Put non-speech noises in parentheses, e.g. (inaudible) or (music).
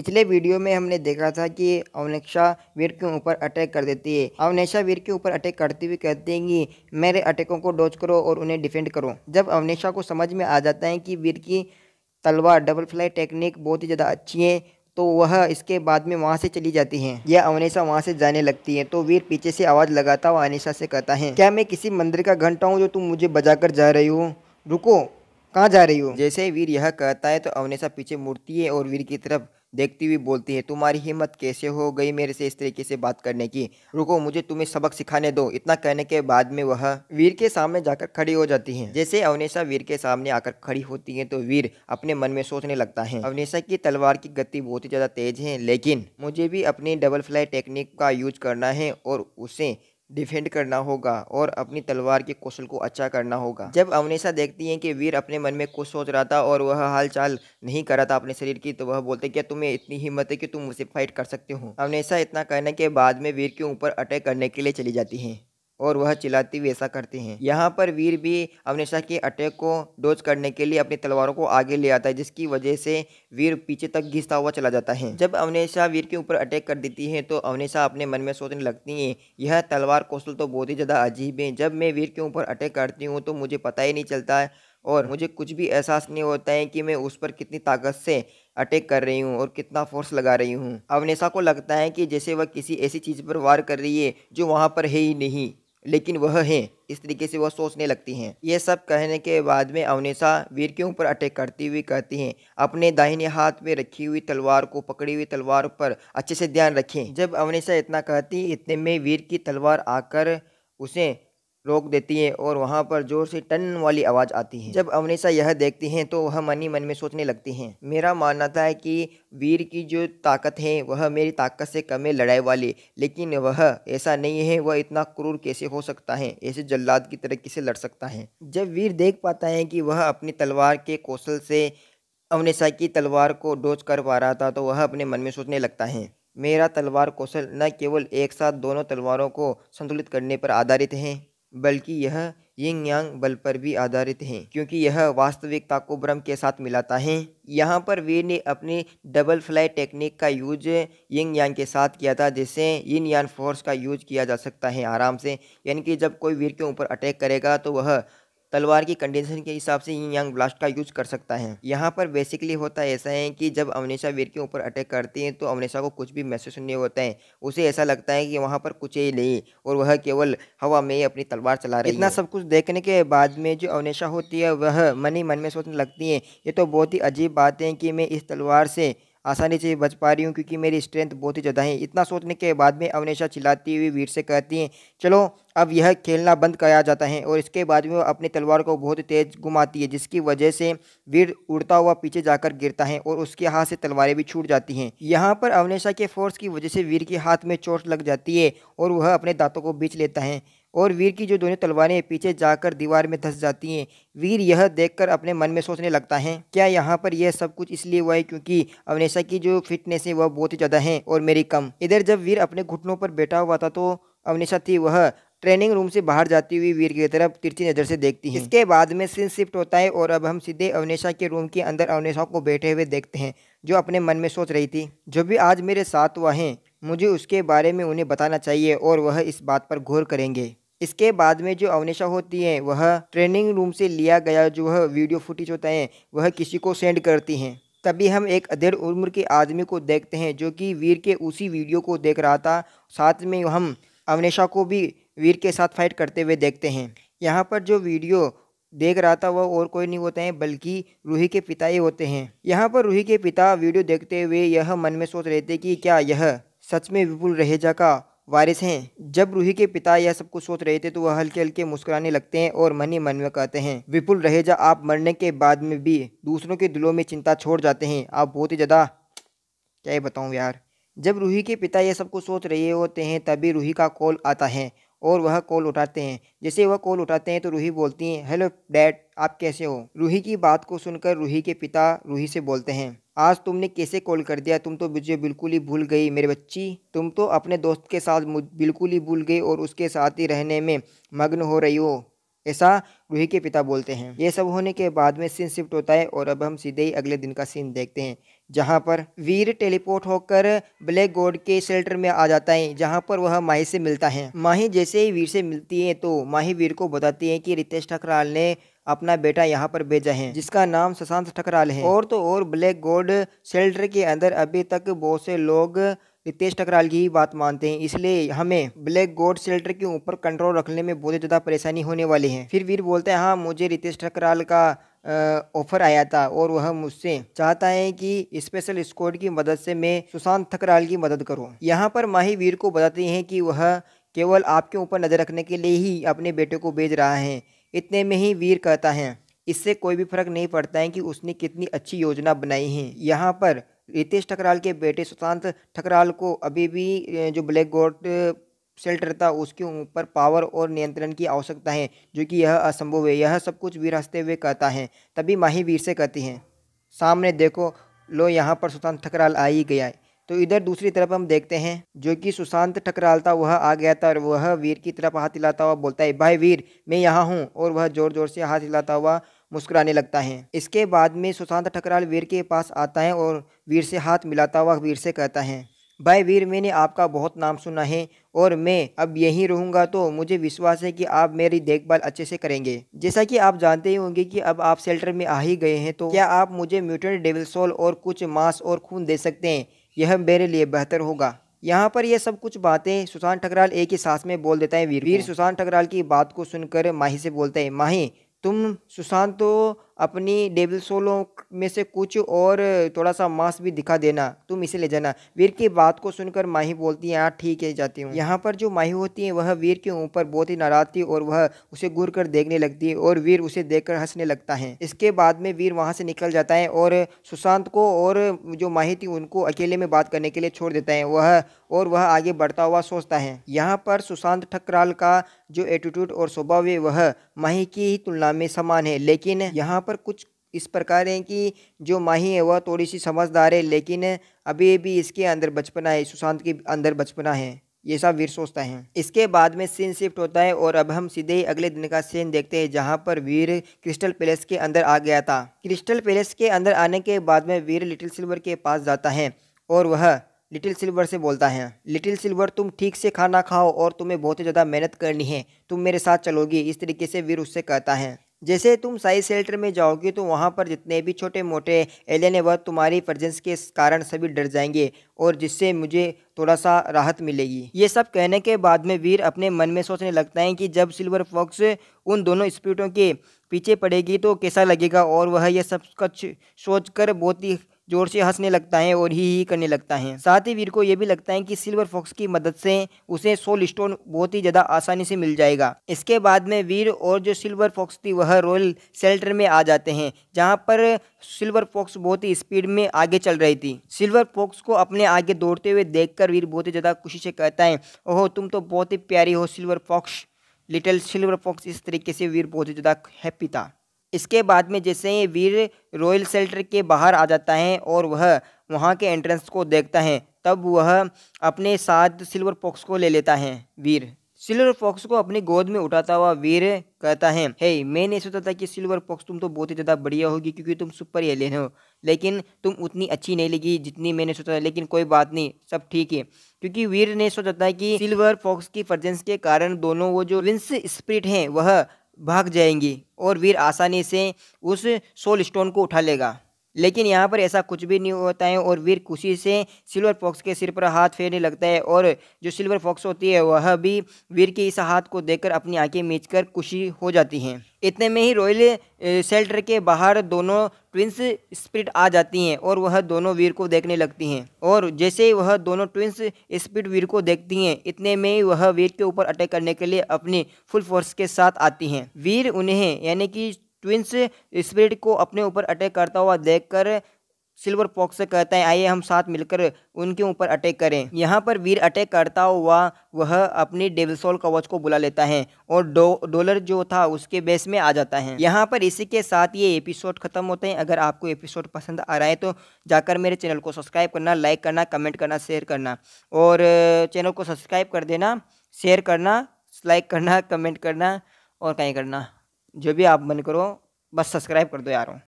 पिछले वीडियो में हमने देखा था कि अवनेक्षा वीर के ऊपर अटैक कर देती है अवनेशा वीर के ऊपर अटैक करते हुए कहती है कि मेरे अटैकों को डोज करो और उन्हें डिफेंड करो जब अवनेशा को समझ में आ जाता है कि वीर की तलवार डबल फ्लाई टेक्निक बहुत ही ज़्यादा अच्छी है तो वह इसके बाद में वहाँ से चली जाती हैं या अवनेशा वहाँ से जाने लगती है तो वीर पीछे से आवाज़ लगाता हुआ अनिशा से कहता है क्या मैं किसी मंदिर का घंटा हूँ जो तुम मुझे बजा कर जा रही हो रुको कहाँ जा रही हो जैसे वीर यह कहता है तो अवनेशा पीछे मुड़ती है और वीर की तरफ देखती हुई बोलती है तुम्हारी हिम्मत कैसे हो गई मेरे से इस तरीके से बात करने की रुको मुझे तुम्हें सबक सिखाने दो इतना कहने के बाद में वह वीर के सामने जाकर खड़ी हो जाती है जैसे अवनेशा वीर के सामने आकर खड़ी होती है तो वीर अपने मन में सोचने लगता है अवनेशा की तलवार की गति बहुत ही ज्यादा तेज है लेकिन मुझे भी अपनी डबल फ्लाई टेक्निक का यूज करना है और उसे डिफेंड करना होगा और अपनी तलवार के कौशल को अच्छा करना होगा जब अवनेसा देखती हैं कि वीर अपने मन में कुछ सोच रहा था और वह हाल चाल नहीं कर रहा था अपने शरीर की तो वह बोलते क्या तुम्हें इतनी हिम्मत है कि तुम मुझसे फाइट कर सकते हो अवनेसा इतना कहने के बाद में वीर के ऊपर अटैक करने के लिए चली जाती है और वह चिल्लाती हुई ऐसा करती हैं यहाँ पर वीर भी अवनेशा के अटैक को डोज करने के लिए अपनी तलवारों को आगे ले आता है जिसकी वजह से वीर पीछे तक घिसता हुआ चला जाता है जब अवनिशा वीर के ऊपर अटैक कर देती है तो अवनेशा अपने मन में सोचने लगती है यह तलवार कौशल तो बहुत ही ज़्यादा अजीब है जब मैं वीर के ऊपर अटैक करती हूँ तो मुझे पता ही नहीं चलता है और मुझे कुछ भी एहसास नहीं होता है कि मैं उस पर कितनी ताकत से अटैक कर रही हूँ और कितना फोर्स लगा रही हूँ अवनिशा को लगता है कि जैसे वह किसी ऐसी चीज़ पर वार कर रही है जो वहाँ पर है ही नहीं लेकिन वह हैं इस तरीके से वह सोचने लगती हैं यह सब कहने के बाद में अवनीशा वीर के ऊपर अटैक करती हुई कहती हैं अपने दाहिने हाथ में रखी हुई तलवार को पकड़ी हुई तलवार पर अच्छे से ध्यान रखें जब अवनेसा इतना कहती इतने में वीर की तलवार आकर उसे रोक देती हैं और वहाँ पर ज़ोर से टन वाली आवाज़ आती है जब अवनीसा यह देखती हैं तो वह मन ही मन में सोचने लगती हैं मेरा मानना था कि वीर की जो ताकत है वह मेरी ताकत से कम है लड़ाई वाली लेकिन वह ऐसा नहीं है वह इतना क्रूर कैसे हो सकता है ऐसे जल्लाद की तरक्की से लड़ सकता है जब वीर देख पाता है कि वह अपनी तलवार के कौशल से अवनीसा की तलवार को डोज कर पा रहा था तो वह अपने मन में सोचने लगता है मेरा तलवार कौशल न केवल एक साथ दोनों तलवारों को संतुलित करने पर आधारित है बल्कि यह यिंग यांग बल पर भी आधारित है क्योंकि यह वास्तविकता को ब्रह्म के साथ मिलाता है यहाँ पर वे ने अपने डबल फ्लाई टेक्निक का यूज यिंग यांग के साथ किया था जिससे यिन यान फोर्स का यूज किया जा सकता है आराम से यानी कि जब कोई वीर के ऊपर अटैक करेगा तो वह तलवार की कंडीशन के हिसाब से ही यंग ब्लास्ट का यूज कर सकता है यहाँ पर बेसिकली होता ऐसा है कि जब अवनेशा वीर के ऊपर अटैक करती है तो अवनेशा को कुछ भी महसूस नहीं होता है उसे ऐसा लगता है कि वहाँ पर कुछ ही नहीं और वह केवल हवा में अपनी तलवार चला रही इतना सब कुछ देखने के बाद में जो अवनेशा होती है वह मन ही मन में सोचने लगती है ये तो बहुत ही अजीब बात है कि मैं इस तलवार से आसानी से बच पा रही हूँ क्योंकि मेरी स्ट्रेंथ बहुत ही ज़्यादा है इतना सोचने के बाद में अवनेशा चिल्लाती हुई वीर से कहती हैं चलो अब यह खेलना बंद कराया जाता है और इसके बाद में वो अपनी तलवार को बहुत तेज़ घुमाती है जिसकी वजह से वीर उड़ता हुआ पीछे जाकर गिरता है और उसके हाथ से तलवारें भी छूट जाती हैं यहाँ पर अवनेशा के फोर्स की वजह से वीर के हाथ में चोट लग जाती है और वह अपने दांतों को बीच लेता है और वीर की जो दोनों तलवारें पीछे जाकर दीवार में धंस जाती हैं वीर यह देखकर अपने मन में सोचने लगता है क्या यहाँ पर यह सब कुछ इसलिए हुआ है क्योंकि अवनेशा की जो फिटनेस है वह बहुत ही ज़्यादा है और मेरी कम इधर जब वीर अपने घुटनों पर बैठा हुआ था तो अवनेशा थी वह ट्रेनिंग रूम से बाहर जाती हुई वीर की तरफ तिरछी नज़र से देखती है इसके बाद में सीन शिफ्ट होता है और अब हम सीधे अवनेशा के रूम के अंदर अवनेशा को बैठे हुए देखते हैं जो अपने मन में सोच रही थी जो भी आज मेरे साथ हुआ है मुझे उसके बारे में उन्हें बताना चाहिए और वह इस बात पर गौर करेंगे इसके बाद में जो अवनेशा होती हैं वह ट्रेनिंग रूम से लिया गया जो वह वीडियो फुटेज होता है वह किसी को सेंड करती हैं तभी हम एक अधेड़ उम्र के आदमी को देखते हैं जो कि वीर के उसी वीडियो को देख रहा था साथ में हम अवनेशा को भी वीर के साथ फाइट करते हुए देखते हैं यहाँ पर जो वीडियो देख रहा था वह और कोई नहीं होते हैं बल्कि रूही के पिता ही होते हैं यहाँ पर रूही के पिता वीडियो देखते हुए यह मन में सोच रहे थे कि क्या यह सच में विपुल रहेजा का वारिस हैं जब रूही के पिता यह सब कुछ सोच रहे थे तो वह हल्के हल्के मुस्कुराने लगते हैं और मन ही मन में कहते हैं विपुल रहेजा आप मरने के बाद में भी दूसरों के दिलों में चिंता छोड़ जाते हैं आप बहुत ही ज़्यादा (sniffs) क्या बताऊँ यार जब रूही के पिता यह सब कुछ सोच रहे होते हैं तभी रूही का कॉल आता है और वह कॉल उठाते हैं जैसे वह कॉल उठाते हैं तो रूही बोलती हैं हेलो डैड आप कैसे हो रूही की बात को सुनकर रूही के पिता रूही से बोलते हैं आज तुमने कैसे कॉल कर दिया तुम तो मुझे बिल्कुल ही भूल गई मेरे बच्ची तुम तो अपने दोस्त के साथ बिल्कुल ही भूल गई और उसके साथ ही रहने में मग्न हो रही हो ऐसा रूही के पिता बोलते हैं ये सब होने के बाद में सीन शिफ्ट होता है और अब हम सीधे ही अगले दिन का सीन देखते हैं जहाँ पर वीर टेलीपोर्ट होकर ब्लैक गोड के शेल्टर में आ जाता है जहाँ पर वह माही से मिलता है माही जैसे ही वीर से मिलती है तो माही वीर को बताती है कि रितेश ठकराल ने अपना बेटा यहाँ पर भेजा है जिसका नाम शशांत ठकराल है और तो और ब्लैक गोल्ड सेल्टर के अंदर अभी तक बहुत से लोग रितेश टकराल की ही बात मानते हैं इसलिए हमें ब्लैक गोड सेल्टर के ऊपर कंट्रोल रखने में बहुत ज़्यादा परेशानी होने वाली है फिर वीर बोलते हैं हाँ मुझे रितेश टकराल का ऑफर आया था और वह मुझसे चाहता है कि स्पेशल स्क्वाड की मदद से मैं सुशांत ठकराल की मदद करूँ यहाँ पर माही वीर को बताती हैं कि वह केवल आपके ऊपर नज़र रखने के लिए ही अपने बेटे को भेज रहा है इतने में ही वीर कहता है इससे कोई भी फर्क नहीं पड़ता है कि उसने कितनी अच्छी योजना बनाई है यहाँ पर रितेश ठकराल के बेटे सुशांत ठकराल को अभी भी जो ब्लैक गोट शेल्टर था उसके ऊपर पावर और नियंत्रण की आवश्यकता है जो कि यह असंभव है यह सब कुछ वीर हंसते हुए कहता है तभी माही वीर से कहती हैं सामने देखो लो यहाँ पर सुशांत ठकराल आ ही गया है तो इधर दूसरी तरफ हम देखते हैं जो कि सुशांत ठकरालता वह आ गया था और वह वीर की तरफ हाथ हिलाता हुआ बोलता है भाई वीर मैं यहाँ हूँ और वह जोर जोर से हाथ हिलाता हुआ मुस्कुराने लगता है इसके बाद में सुशांत ठकराल वीर के पास आता है और वीर से हाथ मिलाता हुआ वीर से कहता है भाई वीर मैंने आपका बहुत नाम सुना है और मैं अब यहीं रहूंगा तो मुझे विश्वास है कि आप मेरी देखभाल अच्छे से करेंगे जैसा कि आप जानते ही होंगे कि अब आप शेल्टर में आ ही गए हैं तो क्या आप मुझे म्यूटेंट डेविल सोल और कुछ मांस और खून दे सकते हैं यह मेरे लिए बेहतर होगा यहाँ पर यह सब कुछ बातें सुशांत ठकराल एक ही सांस में बोल देता है वीर वीर सुशांत ठकराल की बात को सुनकर माही से बोलते हैं माही तुम सुशांत तो अपनी डेबल सोलो में से कुछ और थोड़ा सा मांस भी दिखा देना तुम इसे ले जाना वीर की बात को सुनकर माही बोलती है हाँ, ठीक है जाती हूँ यहाँ पर जो माही होती है वह वीर के ऊपर बहुत ही नाराज थी और वह उसे घूर कर देखने लगती है और वीर उसे देखकर हंसने लगता है इसके बाद में वीर वहाँ से निकल जाता है और सुशांत को और जो माही थी उनको अकेले में बात करने के लिए छोड़ देता है वह और वह आगे बढ़ता हुआ सोचता है यहाँ पर सुशांत ठकराल का जो एटीट्यूड और स्वभाव है वह माही की ही तुलना में समान है लेकिन यहाँ पर कुछ इस प्रकार है कि जो माही है वह थोड़ी सी समझदार है लेकिन अभी भी इसके अंदर बचपना है सुशांत के अंदर बचपना है ये सब वीर सोचता है इसके बाद में सीन शिफ्ट होता है और अब हम सीधे ही अगले दिन का सीन देखते हैं जहाँ पर वीर क्रिस्टल पैलेस के अंदर आ गया था क्रिस्टल पैलेस के अंदर आने के बाद में वीर लिटिल सिल्वर के पास जाता है और वह लिटिल सिल्वर से बोलता है लिटिल सिल्वर तुम ठीक से खाना खाओ और तुम्हें बहुत ही ज़्यादा मेहनत करनी है तुम मेरे साथ चलोगी इस तरीके से वीर उससे कहता है जैसे तुम साइज सेल्टर में जाओगे तो वहाँ पर जितने भी छोटे मोटे एलियन है वह तुम्हारी प्रजेंस के कारण सभी डर जाएंगे और जिससे मुझे थोड़ा सा राहत मिलेगी ये सब कहने के बाद में वीर अपने मन में सोचने लगता है कि जब सिल्वर फॉक्स उन दोनों स्प्रिटों के पीछे पड़ेगी तो कैसा लगेगा और वह यह सब कुछ सोचकर बहुत ही जोर से हंसने लगता है और ही ही करने लगता है साथ ही वीर को यह भी लगता है कि सिल्वर फॉक्स की मदद से उसे सोल स्टोन बहुत ही ज़्यादा आसानी से मिल जाएगा इसके बाद में वीर और जो सिल्वर फॉक्स थी वह रॉयल सेल्टर में आ जाते हैं जहाँ पर सिल्वर फॉक्स बहुत ही स्पीड में आगे चल रही थी सिल्वर फॉक्स को अपने आगे दौड़ते हुए देख वीर बहुत ही ज़्यादा खुशी से कहता है ओहो तुम तो बहुत ही प्यारी हो silver fox little silver fox इस तरीके से वीर बहुत ही ज़्यादा हैप्पी था इसके बाद में जैसे ही वीर रॉयल सेल्टर के बाहर आ जाता है और वह वहाँ के एंट्रेंस को देखता है तब वह अपने साथ सिल्वर फॉक्स को ले लेता है वीर सिल्वर फॉक्स को अपनी गोद में उठाता हुआ वीर कहता है हे hey, मैं नहीं सोचा था कि सिल्वर फॉक्स तुम तो बहुत ही ज़्यादा बढ़िया होगी क्योंकि तुम सुपर एलियन हो लेकिन तुम उतनी अच्छी नहीं लगी जितनी मैंने सोचा था लेकिन कोई बात नहीं सब ठीक है क्योंकि वीर ने सोचा था कि सिल्वर फॉक्स की प्रजेंस के कारण दोनों वो जो विंस स्प्रिट हैं वह भाग जाएंगी और वीर आसानी से उस सोल स्टोन को उठा लेगा लेकिन यहाँ पर ऐसा कुछ भी नहीं होता है और वीर खुशी से सिल्वर फॉक्स के सिर पर हाथ फेरने लगता है और जो सिल्वर फॉक्स होती है वह भी वीर के इस हाथ को देखकर अपनी आंखें मीच कर खुशी हो जाती हैं इतने में ही रॉयल शेल्टर के बाहर दोनों ट्विंस स्प्रिट आ जाती हैं और वह दोनों वीर को देखने लगती हैं और जैसे ही वह दोनों ट्विंस स्प्रिट वीर को देखती हैं इतने में ही वह वीर के ऊपर अटैक करने के लिए अपनी फुल फोर्स के साथ आती हैं वीर उन्हें यानी कि ट्विंस स्पिरिट को अपने ऊपर अटैक करता हुआ देखकर सिल्वर पॉक्स से कहता है आइए हम साथ मिलकर उनके ऊपर अटैक करें यहाँ पर वीर अटैक करता हुआ वह अपनी डेविसोल कवच को बुला लेता है और डो डॉलर जो था उसके बेस में आ जाता है यहाँ पर इसी के साथ ये एपिसोड खत्म होते हैं अगर आपको एपिसोड पसंद आ रहा है तो जाकर मेरे चैनल को सब्सक्राइब करना लाइक करना कमेंट करना शेयर करना और चैनल को सब्सक्राइब कर देना शेयर करना लाइक करना कमेंट करना और कहीं करना जो भी आप मन करो बस सब्सक्राइब कर दो यारों